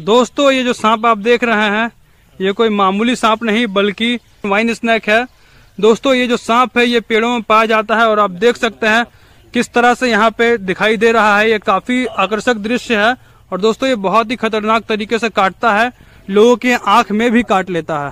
दोस्तों ये जो सांप आप देख रहे हैं ये कोई मामूली सांप नहीं बल्कि वाइन स्नैक है दोस्तों ये जो सांप है ये पेड़ों में पाया जाता है और आप देख सकते हैं किस तरह से यहाँ पे दिखाई दे रहा है ये काफी आकर्षक दृश्य है और दोस्तों ये बहुत ही खतरनाक तरीके से काटता है लोगों की आंख में भी काट लेता है